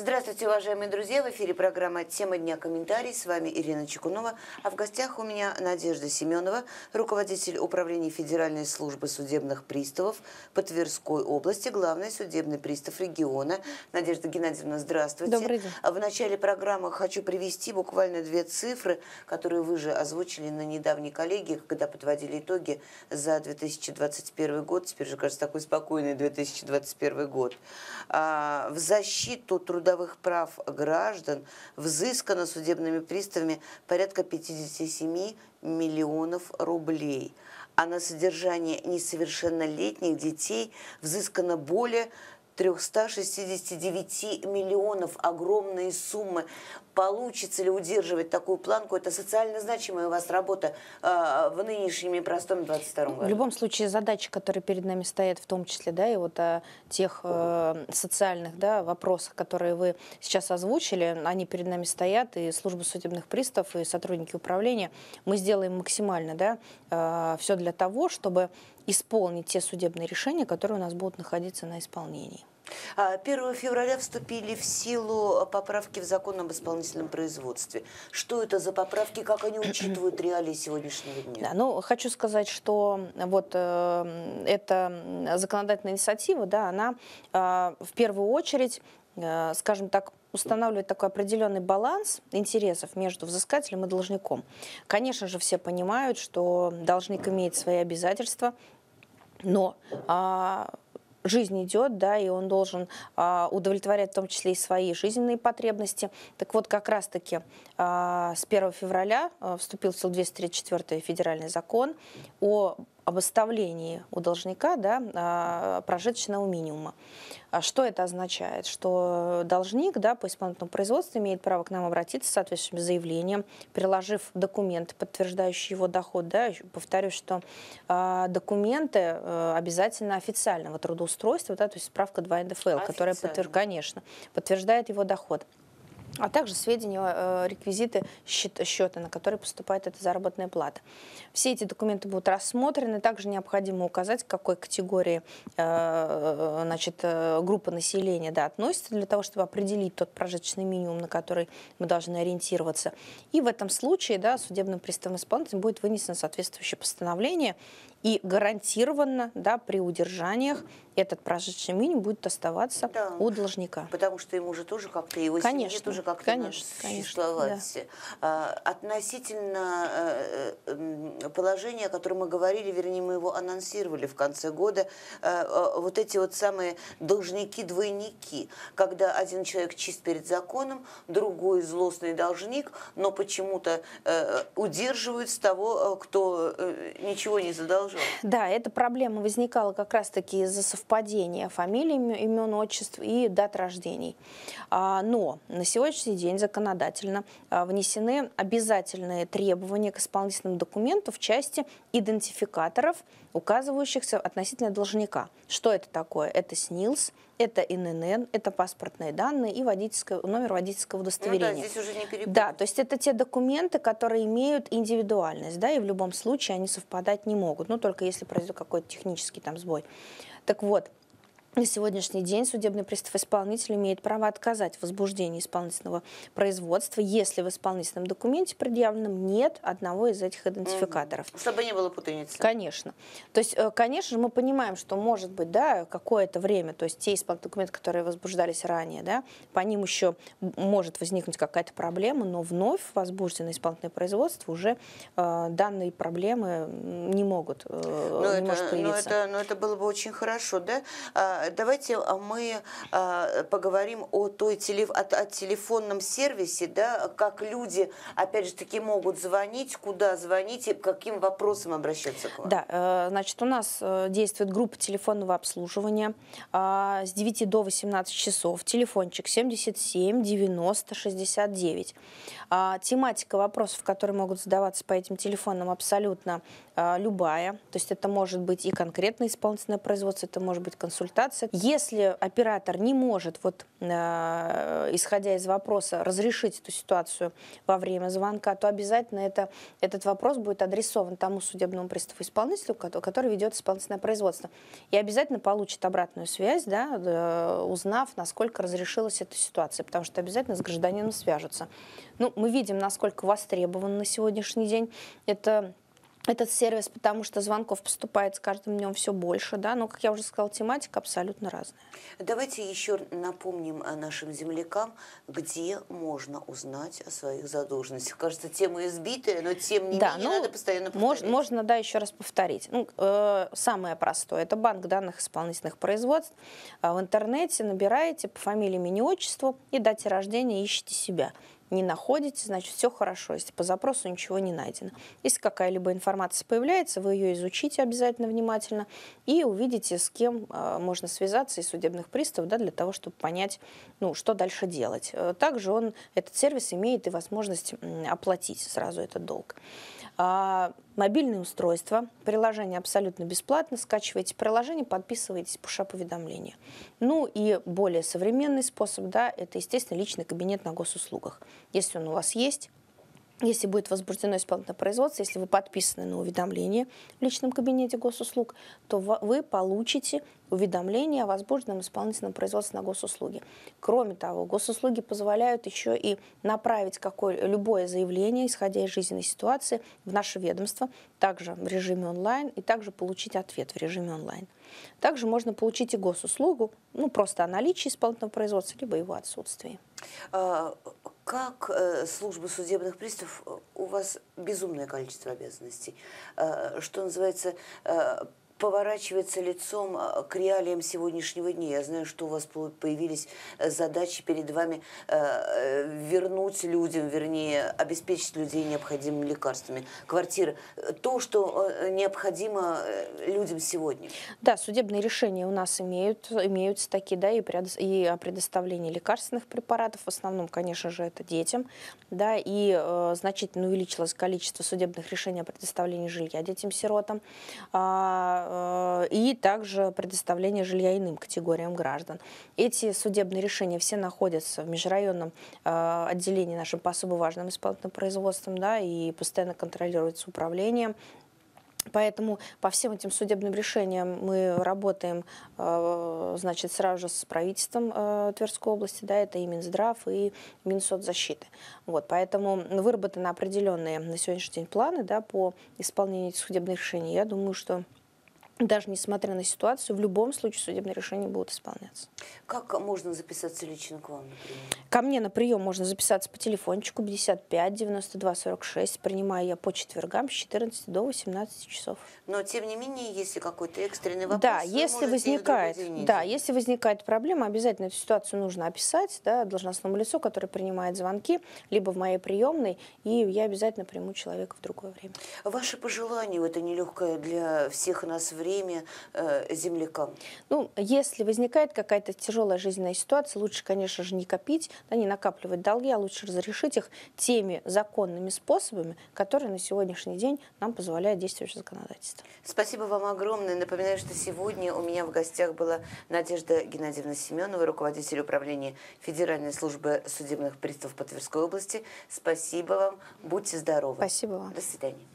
Здравствуйте, уважаемые друзья. В эфире программа «Тема дня. Комментарий». С вами Ирина Чекунова. А в гостях у меня Надежда Семенова, руководитель управления Федеральной службы судебных приставов по Тверской области, главный судебный пристав региона. Надежда Геннадьевна, здравствуйте. Добрый день. А в начале программы хочу привести буквально две цифры, которые вы же озвучили на недавней коллегии, когда подводили итоги за 2021 год. Теперь же, кажется, такой спокойный 2021 год. А, в защиту труда трудовых прав граждан взыскано судебными приставами порядка 57 миллионов рублей, а на содержание несовершеннолетних детей взыскано более 369 миллионов, огромные суммы. Получится ли удерживать такую планку? Это социально значимая у вас работа э, в нынешнем и простом 22 ну, году. В любом случае, задачи, которые перед нами стоят, в том числе, да, и вот о тех э, социальных да, вопросах, которые вы сейчас озвучили, они перед нами стоят, и служба судебных приставов, и сотрудники управления. Мы сделаем максимально да, э, все для того, чтобы исполнить те судебные решения, которые у нас будут находиться на исполнении. 1 а, февраля вступили в силу поправки в закон об исполнительном производстве. Что это за поправки, как они учитывают реалии сегодняшнего дня? Да, ну, хочу сказать, что вот э, эта законодательная инициатива, да, она э, в первую очередь, э, скажем так, устанавливает такой определенный баланс интересов между взыскателем и должником. Конечно же, все понимают, что должник имеет свои обязательства, но а, жизнь идет, да, и он должен а, удовлетворять в том числе и свои жизненные потребности. Так вот, как раз-таки а, с 1 февраля а, вступил в силу 234 федеральный закон о об оставлении у должника да, а, прожиточного минимума. А что это означает? Что должник да, по исполнительному производству имеет право к нам обратиться с соответствующим заявлением, приложив документ, подтверждающий его доход. Да, повторюсь, что а, документы э, обязательно официального трудоустройства, да, то есть справка 2 НДФЛ, которая, подтвер... конечно, подтверждает его доход а также сведения, э, реквизиты счета, на который поступает эта заработная плата. Все эти документы будут рассмотрены. Также необходимо указать, к какой категории э, значит, э, группа населения да, относится, для того, чтобы определить тот прожиточный минимум, на который мы должны ориентироваться. И в этом случае да, судебным приставом исполнителем будет вынесено соответствующее постановление, и гарантированно да, при удержаниях этот прожиточный минимум будет оставаться да. у должника. Потому что ему же тоже как-то, его конечно, семье тоже как-то конечно, надо существовать. Конечно, да. А, относительно э, э, положения, о котором мы говорили, вернее, мы его анонсировали в конце года, э, вот эти вот самые должники-двойники, когда один человек чист перед законом, другой злостный должник, но почему-то удерживают с того, кто ничего не задолжал продолжала. Да, эта проблема возникала как раз-таки из-за совпадения фамилий, имен, отчеств и дат рождений. А, но на сегодняшний день законодательно а, внесены обязательные требования к исполнительным документу в части идентификаторов, указывающихся относительно должника. Что это такое? Это СНИЛС – это ИНН, это паспортные данные и водительское, номер водительского удостоверения. Ну да, здесь уже не перепутать. Да, то есть это те документы, которые имеют индивидуальность, да, и в любом случае они совпадать не могут, ну только если произойдет какой-то технический там сбой. Так вот, на сегодняшний день судебный пристав-исполнитель имеет право отказать в возбуждении исполнительного производства, если в исполнительном документе предъявленном нет одного из этих идентификаторов. Mm. Чтобы не было путаницы. Конечно. То есть, э, конечно же, мы понимаем, что может быть, да, какое-то время, то есть те исполнительные документы, которые возбуждались ранее, да, по ним еще может возникнуть какая-то проблема, но вновь возбужденное исполнительное производство уже э, данные проблемы не могут э, но ну, не это, может ну, появиться. Но это, но ну, это было бы очень хорошо, да? А, а, давайте а, мы а, поговорим о, той, о, о телефонном сервисе, да, как люди, опять же таки, могут звонить, куда звонить и каким вопросам обращаться к вам. Да, э, значит, у нас э, действует группа телефонного обслуживания с 9 до 18 часов, телефончик 77 90 69. Тематика вопросов, которые могут задаваться по этим телефонам, абсолютно любая, то есть это может быть и конкретное исполнительное производство, это может быть консультация, ситуация. Если оператор не может, вот, э, исходя из вопроса, разрешить эту ситуацию во время звонка, то обязательно это, этот вопрос будет адресован тому судебному приставу-исполнителю, который ведет исполнительное производство. И обязательно получит обратную связь, да, э, узнав, насколько разрешилась эта ситуация, потому что обязательно с гражданином свяжутся. Ну, мы видим, насколько востребован на сегодняшний день это этот сервис, потому что звонков поступает с каждым днем все больше, да, но, как я уже сказала, тематика абсолютно разная. Давайте еще напомним э, нашим землякам, где можно узнать о своих задолженностях. Кажется, тема избитая, но тем не да, менее ну, надо постоянно повторять. Можно, да, еще раз повторить. Ну, э, самое простое – это банк данных исполнительных производств. Э, в интернете набираете по фамилии, имени, отчеству и дате рождения ищете себя не находите, значит, все хорошо, если по запросу ничего не найдено. Если какая-либо информация появляется, вы ее изучите обязательно внимательно и увидите, с кем э, можно связаться из судебных приставов, да, для того, чтобы понять, ну, что дальше делать. Э, также он, этот сервис имеет и возможность оплатить сразу этот долг а, мобильные устройства, приложение абсолютно бесплатно, скачивайте приложение, подписывайтесь пуш-оповедомления. Ну и более современный способ, да, это, естественно, личный кабинет на госуслугах. Если он у вас есть, если будет возбуждено исполнительное производство, если вы подписаны на уведомление в личном кабинете госуслуг, то вы получите уведомление о возбужденном исполнительном производстве на госуслуги. Кроме того, госуслуги позволяют еще и направить какое, любое заявление, исходя из жизненной ситуации, в наше ведомство, также в режиме онлайн, и также получить ответ в режиме онлайн. Также можно получить и госуслугу, ну просто о наличии исполнительного производства, либо его отсутствии. А, как э, служба судебных приставов, э, у вас безумное количество обязанностей. Э, что называется, поворачивается лицом а, к реалиям сегодняшнего дня. Я знаю, что у вас появились э, задачи перед вами э, э, вернуть людям, вернее, обеспечить людей необходимыми лекарствами. Квартиры. То, что необходимо людям сегодня. Да, судебные решения у нас имеют, имеются такие, да, и, предо, и о предоставлении лекарственных препаратов. В основном, конечно же, это детям. Да, и э, значительно увеличилось количество судебных решений о предоставлении жилья детям-сиротам. Э, Э, и также предоставление жилья иным категориям граждан. Эти судебные решения все находятся в межрайонном э, отделении нашим по особо важным исполнительным производствам да, и постоянно контролируется управлением. Поэтому по всем этим судебным решениям мы работаем, э, значит, сразу же с правительством Тверской области, да, это и Минздрав, и Минсоцзащиты. Вот, поэтому выработаны определенные на сегодняшний день планы, да, по исполнению этих судебных решений. Я думаю, что даже несмотря на ситуацию, в любом случае судебные решения будут исполняться. Как можно записаться лично к вам? Например? Ко мне на прием можно записаться по телефончику 55 92 46. Принимаю я по четвергам с 14 до 18 часов. Но, тем не менее, если какой-то экстренный вопрос, да, если возникает, да, если возникает проблема, обязательно эту ситуацию нужно описать да, должностному лицу, которое принимает звонки, либо в моей приемной, и я обязательно приму человека в другое время. Ваши пожелания, это нелегкое для всех нас время, время э, землякам? Ну, если возникает какая-то тяжелая жизненная ситуация, лучше, конечно же, не копить, да, не накапливать долги, а лучше разрешить их теми законными способами, которые на сегодняшний день нам позволяют действующее законодательство. Спасибо вам огромное. Напоминаю, что сегодня у меня в гостях была Надежда Геннадьевна Семенова, руководитель управления Федеральной службы судебных приставов по Тверской области. Спасибо вам. Будьте здоровы. Спасибо вам. До свидания.